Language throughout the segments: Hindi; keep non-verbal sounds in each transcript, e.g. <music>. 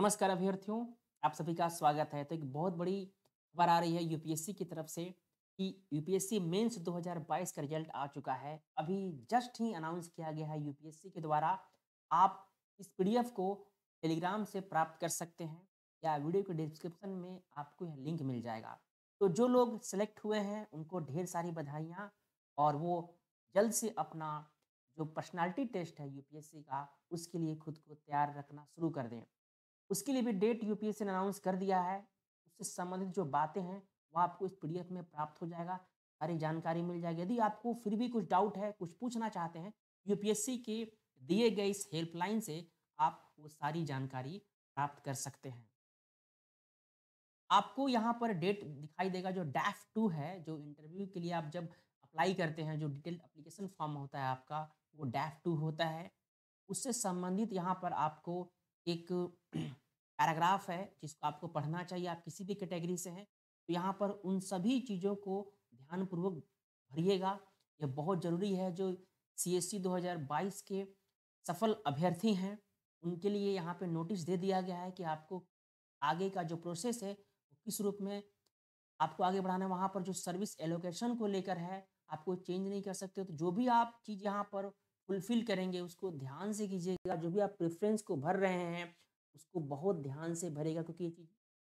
नमस्कार अभ्यर्थियों आप सभी का स्वागत है तो एक बहुत बड़ी खबर आ रही है यूपीएससी की तरफ से कि यूपीएससी मेंस 2022 का रिजल्ट आ चुका है अभी जस्ट ही अनाउंस किया गया है यूपीएससी के द्वारा आप इस पीडीएफ को टेलीग्राम से प्राप्त कर सकते हैं या वीडियो के डिस्क्रिप्शन में आपको यह लिंक मिल जाएगा तो जो लोग सेलेक्ट हुए हैं उनको ढेर सारी बधाइयाँ और वो जल्द से अपना जो पर्सनालिटी टेस्ट है यूपीएससी का उसके लिए खुद को तैयार रखना शुरू कर दें उसके लिए भी डेट यूपीएससी ने अनाउंस कर दिया है उससे संबंधित जो बातें हैं वो आपको इस पी में प्राप्त हो जाएगा सारी जानकारी मिल जाएगी यदि आपको फिर भी कुछ डाउट है कुछ पूछना चाहते हैं यूपीएससी के दिए गए इस हेल्पलाइन से आप वो सारी जानकारी प्राप्त कर सकते हैं आपको यहाँ पर डेट दिखाई देगा जो डैफ टू है जो इंटरव्यू के लिए आप जब अप्लाई करते हैं जो डिटेल अप्लीकेशन फॉर्म होता है आपका वो डैफ टू होता है उससे संबंधित यहाँ पर आपको एक पैराग्राफ है जिसको आपको पढ़ना चाहिए आप किसी भी कैटेगरी से हैं तो यहाँ पर उन सभी चीज़ों को ध्यानपूर्वक भरिएगा यह बहुत ज़रूरी है जो सी एस e बाईस के सफल अभ्यर्थी हैं उनके लिए यहाँ पे नोटिस दे दिया गया है कि आपको आगे का जो प्रोसेस है वो किस रूप में आपको आगे बढ़ाना है वहाँ पर जो सर्विस एलोकेशन को लेकर है आपको चेंज नहीं कर सकते तो जो भी आप चीज़ यहाँ पर फुलफिल करेंगे उसको ध्यान से कीजिएगा जो भी आप प्रेफरेंस को भर रहे हैं उसको बहुत ध्यान से भरेगा क्योंकि ये चीज़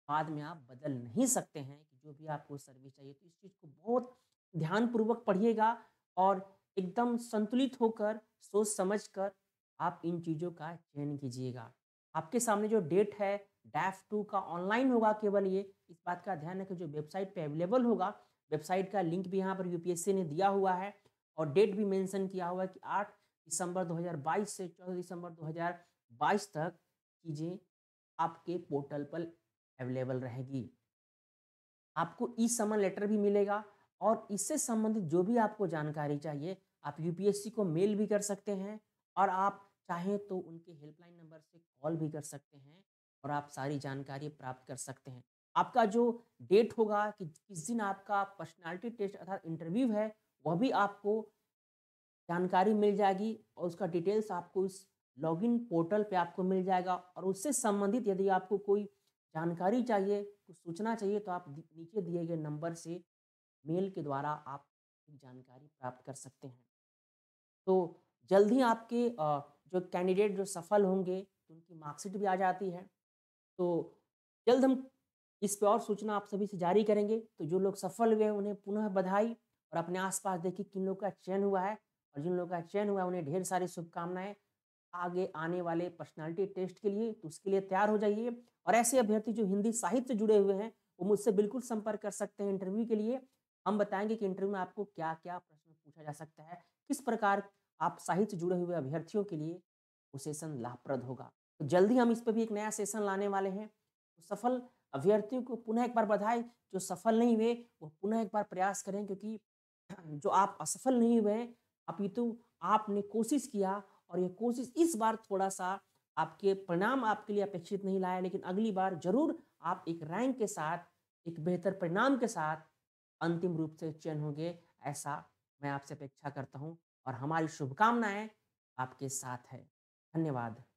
बाद में आप बदल नहीं सकते हैं कि जो भी आपको सर्विस चाहिए तो इस चीज़ को बहुत ध्यानपूर्वक पढ़िएगा और एकदम संतुलित होकर सोच समझ कर आप इन चीज़ों का चयन कीजिएगा आपके सामने जो डेट है डैफ टू का ऑनलाइन होगा केवल ये इस बात का ध्यान रखें जो वेबसाइट पे अवेलेबल होगा वेबसाइट का लिंक भी यहाँ पर यूपीएससी ने दिया हुआ है और डेट भी मेंशन किया हुआ है कि 8 दिसंबर 2022 से 14 दिसंबर 2022 तक चीज़ें आपके पोर्टल पर अवेलेबल रहेगी आपको ई समन लेटर भी मिलेगा और इससे संबंधित जो भी आपको जानकारी चाहिए आप यूपीएससी को मेल भी कर सकते हैं और आप चाहें तो उनके हेल्पलाइन नंबर से कॉल भी कर सकते हैं और आप सारी जानकारी प्राप्त कर सकते हैं आपका जो डेट होगा कि किस दिन आपका पर्सनालिटी टेस्ट अर्थात इंटरव्यू है वह भी आपको जानकारी मिल जाएगी और उसका डिटेल्स आपको उस लॉगिन पोर्टल पे आपको मिल जाएगा और उससे संबंधित यदि आपको कोई जानकारी चाहिए कुछ सूचना चाहिए तो आप नीचे दिए गए नंबर से मेल के द्वारा आप जानकारी प्राप्त कर सकते हैं तो जल्द ही आपके जो कैंडिडेट जो सफल होंगे तो उनकी मार्कशीट भी आ जाती है तो जल्द हम इस पर और सूचना आप सभी से जारी करेंगे तो जो लोग सफल हुए उन्हें पुनः बधाई और अपने आसपास देखिए किन लोग का चयन हुआ है और जिन लोगों का चयन हुआ है उन्हें ढेर सारी शुभकामनाएं आगे आने वाले पर्सनालिटी टेस्ट के लिए तो उसके लिए तैयार हो जाइए और ऐसे अभ्यर्थी जो हिंदी साहित्य से जुड़े हुए हैं वो मुझसे बिल्कुल संपर्क कर सकते हैं इंटरव्यू के लिए हम बताएंगे कि इंटरव्यू में आपको क्या क्या प्रश्न पूछा जा सकता है किस प्रकार आप साहित्य जुड़े हुए अभ्यर्थियों के लिए वो सेशन लाभप्रद होगा तो जल्दी हम इस पर भी एक नया सेशन लाने वाले हैं तो सफल अभ्यर्थियों को पुनः एक बार बधाई जो सफल नहीं हुए वो पुनः एक बार प्रयास करें क्योंकि <clears throat> जो आप असफल नहीं हुए अपितु आपने कोशिश किया और यह कोशिश इस बार थोड़ा सा आपके परिणाम आपके लिए अपेक्षित नहीं लाया लेकिन अगली बार जरूर आप एक रैंक के साथ एक बेहतर परिणाम के साथ अंतिम रूप से चयन होंगे ऐसा मैं आपसे अपेक्षा करता हूँ और हमारी शुभकामनाएं आपके साथ है धन्यवाद